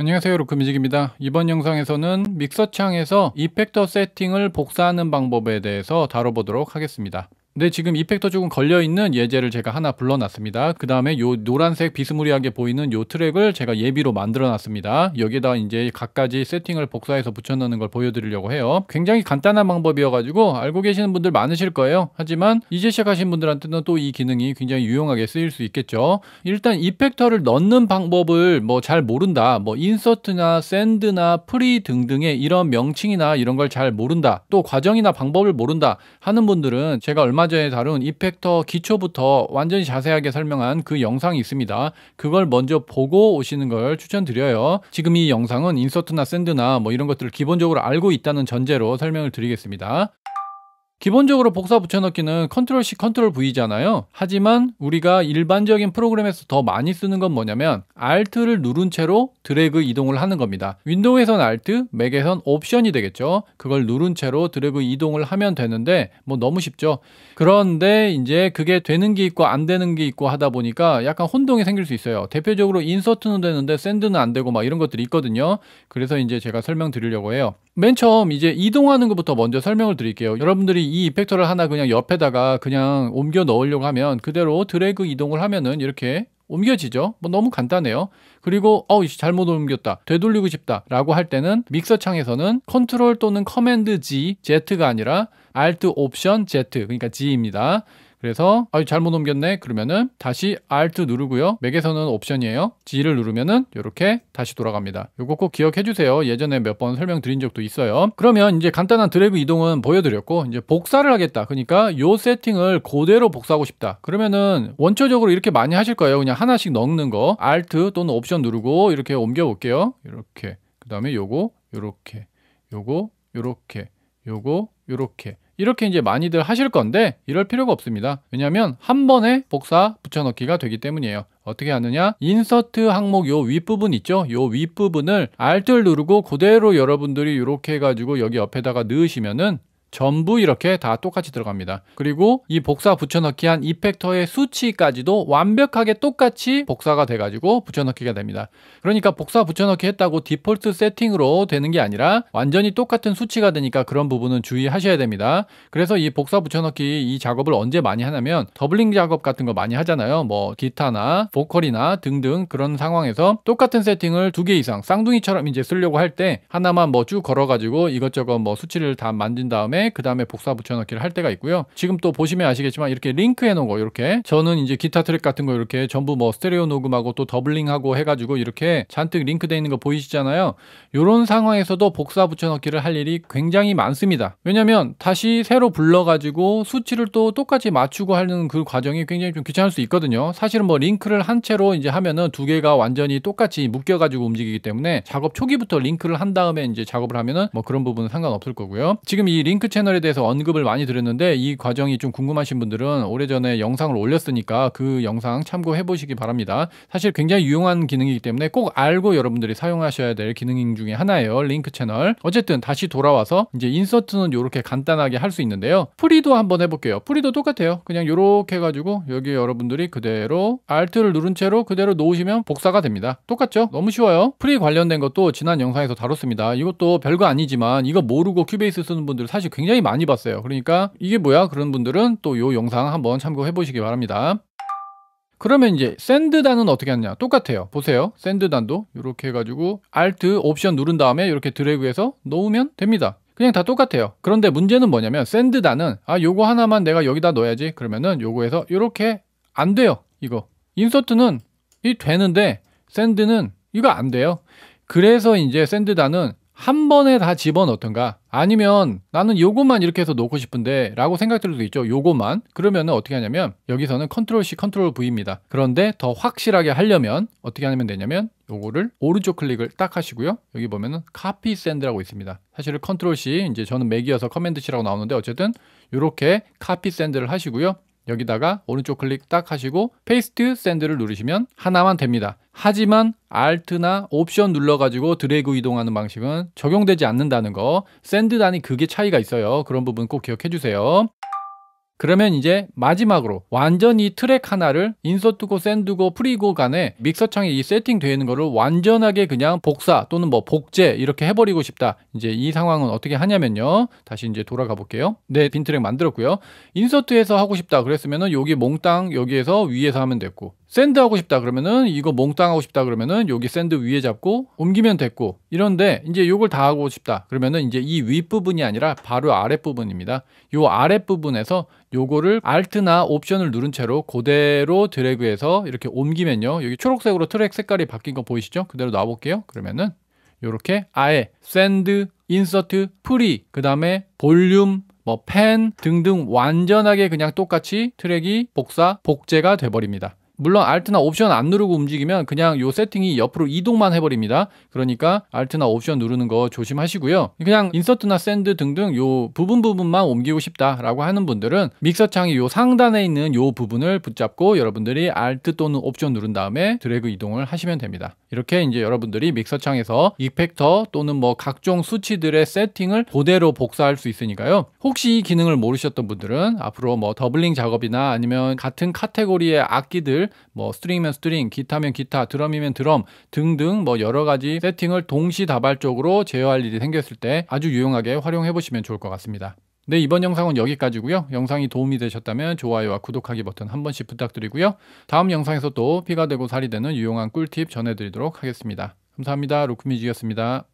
안녕하세요 루크뮤직입니다 이번 영상에서는 믹서창에서 이펙터 세팅을 복사하는 방법에 대해서 다뤄보도록 하겠습니다 네, 지금 이펙터 조금 걸려있는 예제를 제가 하나 불러놨습니다. 그 다음에 요 노란색 비스무리하게 보이는 요 트랙을 제가 예비로 만들어놨습니다. 여기다 에 이제 각가지 세팅을 복사해서 붙여넣는 걸 보여드리려고 해요. 굉장히 간단한 방법이어가지고 알고 계시는 분들 많으실 거예요. 하지만 이제 시작하신 분들한테는 또 이 기능이 굉장히 유용하게 쓰일 수 있겠죠. 일단 이펙터를 넣는 방법을 뭐 잘 모른다. 뭐 인서트나 샌드나 프리 등등의 이런 명칭이나 이런 걸 잘 모른다. 또 과정이나 방법을 모른다 하는 분들은 제가 얼마 얼마 전에 다룬 이펙터 기초부터 완전히 자세하게 설명한 그 영상이 있습니다. 그걸 먼저 보고 오시는 걸 추천드려요. 지금 이 영상은 인서트나 샌드나 뭐 이런 것들을 기본적으로 알고 있다는 전제로 설명을 드리겠습니다. 기본적으로 복사 붙여넣기는 컨트롤 C 컨트롤 V잖아요. 하지만 우리가 일반적인 프로그램에서 더 많이 쓰는 건 뭐냐면 Alt를 누른 채로 드래그 이동을 하는 겁니다. 윈도우에선 Alt, 맥에선 옵션이 되겠죠. 그걸 누른 채로 드래그 이동을 하면 되는데 뭐 너무 쉽죠. 그런데 이제 그게 되는 게 있고 안 되는 게 있고 하다 보니까 약간 혼동이 생길 수 있어요. 대표적으로 인서트는 되는데 샌드는 안 되고 막 이런 것들이 있거든요. 그래서 이제 제가 설명드리려고 해요. 맨 처음 이제 이동하는 것부터 먼저 설명을 드릴게요. 여러분들이 이 이펙터를 하나 그냥 옆에다가 그냥 옮겨 넣으려고 하면 그대로 드래그 이동을 하면은 이렇게 옮겨지죠. 뭐 너무 간단해요. 그리고 어우 잘못 옮겼다. 되돌리고 싶다. 라고 할 때는 믹서 창에서는 컨트롤 또는 커맨드 G, Z가 아니라 Alt Option Z 그러니까 G입니다. 그래서 아 잘못 옮겼네 그러면은 다시 Alt 누르고요. 맥에서는 옵션이에요. G를 누르면은 이렇게 다시 돌아갑니다. 요거 꼭 기억해 주세요. 예전에 몇 번 설명드린 적도 있어요. 그러면 이제 간단한 드래그 이동은 보여드렸고 이제 복사를 하겠다. 그러니까 요 세팅을 그대로 복사하고 싶다. 그러면은 원초적으로 이렇게 많이 하실 거예요. 그냥 하나씩 넣는 거 Alt 또는 옵션 누르고 이렇게 옮겨 볼게요. 이렇게 그 다음에 요거 요렇게 요거 요렇게 요거 요렇게 이렇게 이제 많이들 하실 건데 이럴 필요가 없습니다. 왜냐하면 한 번에 복사 붙여넣기가 되기 때문이에요. 어떻게 하느냐 인서트 항목 요 윗부분 있죠 요 윗부분을 Alt 누르고 그대로 여러분들이 이렇게 해가지고 여기 옆에다가 넣으시면은 전부 이렇게 다 똑같이 들어갑니다. 그리고 이 복사 붙여넣기 한 이펙터의 수치까지도 완벽하게 똑같이 복사가 돼가지고 붙여넣기가 됩니다. 그러니까 복사 붙여넣기 했다고 디폴트 세팅으로 되는 게 아니라 완전히 똑같은 수치가 되니까 그런 부분은 주의하셔야 됩니다. 그래서 이 복사 붙여넣기 이 작업을 언제 많이 하냐면 더블링 작업 같은 거 많이 하잖아요. 뭐 기타나 보컬이나 등등 그런 상황에서 똑같은 세팅을 두 개 이상 쌍둥이처럼 이제 쓰려고 할 때 하나만 뭐 쭉 걸어가지고 이것저것 뭐 수치를 다만든 다음에 다음에 그 다음에 복사 붙여넣기를 할 때가 있고요. 지금 또 보시면 아시겠지만 이렇게 링크해 놓은 거 이렇게 저는 이제 기타 트랙 같은 거 이렇게 전부 뭐 스테레오 녹음하고 또 더블링하고 해가지고 이렇게 잔뜩 링크돼 있는 거 보이시잖아요. 이런 상황에서도 복사 붙여넣기를 할 일이 굉장히 많습니다. 왜냐면 다시 새로 불러가지고 수치를 또 똑같이 맞추고 하는 그 과정이 굉장히 좀 귀찮을 수 있거든요. 사실은 뭐 링크를 한 채로 이제 하면은 두 개가 완전히 똑같이 묶여가지고 움직이기 때문에 작업 초기부터 링크를 한 다음에 이제 작업을 하면은 뭐 그런 부분은 상관없을 거고요. 지금 이 링크 테크 채널에 대해서 언급을 많이 드렸는데 이 과정이 좀 궁금하신 분들은 오래전에 영상을 올렸으니까 그 영상 참고해 보시기 바랍니다. 사실 굉장히 유용한 기능이기 때문에 꼭 알고 여러분들이 사용하셔야 될 기능 중에 하나예요. 링크 채널. 어쨌든 다시 돌아와서 이제 인서트는 이렇게 간단하게 할 수 있는데요. 프리도 한번 해볼게요. 프리도 똑같아요. 그냥 이렇게 해가지고 여기 여러분들이 그대로 Alt를 누른 채로 그대로 놓으시면 복사가 됩니다. 똑같죠? 너무 쉬워요. 프리 관련된 것도 지난 영상에서 다뤘습니다. 이것도 별거 아니지만 이거 모르고 큐베이스 쓰는 분들 사실 굉장히 많이 봤어요. 그러니까 이게 뭐야? 그런 분들은 또 요 영상 한번 참고해 보시기 바랍니다. 그러면 이제 샌드단은 어떻게 하느냐 똑같아요 보세요 샌드단도 이렇게 해가지고 Alt 옵션 누른 다음에 이렇게 드래그해서 놓으면 됩니다 그냥 다 똑같아요 그런데 문제는 뭐냐면 샌드단은 아 요거 하나만 내가 여기다 넣어야지 그러면은 요거에서 이렇게 안 돼요 이거 인서트는 이 되는데 샌드는 이거 안 돼요 그래서 이제 샌드단은 한 번에 다 집어넣던가 아니면 나는 요것만 이렇게 해서 놓고 싶은데 라고 생각될 수도 있죠 요것만 그러면 어떻게 하냐면 여기서는 컨트롤 C 컨트롤 V입니다 그런데 더 확실하게 하려면 어떻게 하면 되냐면 요거를 오른쪽 클릭을 딱 하시고요 여기 보면은 카피 샌드라고 있습니다 사실은 컨트롤 C 이제 저는 맥이어서 커맨드 C라고 나오는데 어쨌든 요렇게 카피 샌드를 하시고요 여기다가 오른쪽 클릭 딱 하시고 페이스트 샌드를 누르시면 하나만 됩니다. 하지만 Alt나 옵션 눌러가지고 드래그 이동하는 방식은 적용되지 않는다는 거 샌드 단위 그게 차이가 있어요. 그런 부분 꼭 기억해 주세요. 그러면 이제 마지막으로 완전히 트랙 하나를 인서트고 샌드고 프리고 간에 믹서창에 이 세팅되어 있는 거를 완전하게 그냥 복사 또는 뭐 복제 이렇게 해버리고 싶다. 이제 이 상황은 어떻게 하냐면요. 다시 이제 돌아가 볼게요. 네, 빈 트랙 만들었고요. 인서트에서 하고 싶다 그랬으면은 여기 몽땅 여기에서 위에서 하면 됐고 샌드 하고 싶다 그러면은 이거 몽땅 하고 싶다 그러면은 여기 샌드 위에 잡고 옮기면 됐고 이런데 이제 이걸다 하고 싶다 그러면은 이제 이 윗부분이 아니라 바로 아랫부분입니다 요 아랫부분에서 요거를 알트나 옵션을 누른 채로 그대로 드래그해서 이렇게 옮기면요 여기 초록색으로 트랙 색깔이 바뀐 거 보이시죠 그대로 놔볼게요 그러면은 요렇게 아예 샌드 인서트 프리 그 다음에 볼륨 뭐펜 등등 완전하게 그냥 똑같이 트랙이 복사 복제가 돼버립니다 물론 Alt나 옵션 안 누르고 움직이면 그냥 요 세팅이 옆으로 이동만 해버립니다. 그러니까 Alt나 옵션 누르는 거 조심하시고요. 그냥 인서트나 샌드 등등 요 부분 부분만 옮기고 싶다라고 하는 분들은 믹서 창이 요 상단에 있는 요 부분을 붙잡고 여러분들이 Alt 또는 옵션 누른 다음에 드래그 이동을 하시면 됩니다. 이렇게 이제 여러분들이 믹서창에서 이펙터 또는 뭐 각종 수치들의 세팅을 그대로 복사할 수 있으니까요. 혹시 이 기능을 모르셨던 분들은 앞으로 뭐 더블링 작업이나 아니면 같은 카테고리의 악기들 뭐 스트링이면 스트링, 기타면 기타, 드럼이면 드럼 등등 뭐 여러 가지 세팅을 동시다발적으로 제어할 일이 생겼을 때 아주 유용하게 활용해 보시면 좋을 것 같습니다. 네, 이번 영상은 여기까지고요. 영상이 도움이 되셨다면 좋아요와 구독하기 버튼 한 번씩 부탁드리고요. 다음 영상에서 또 피가 되고 살이 되는 유용한 꿀팁 전해드리도록 하겠습니다. 감사합니다. 루크뮤직이었습니다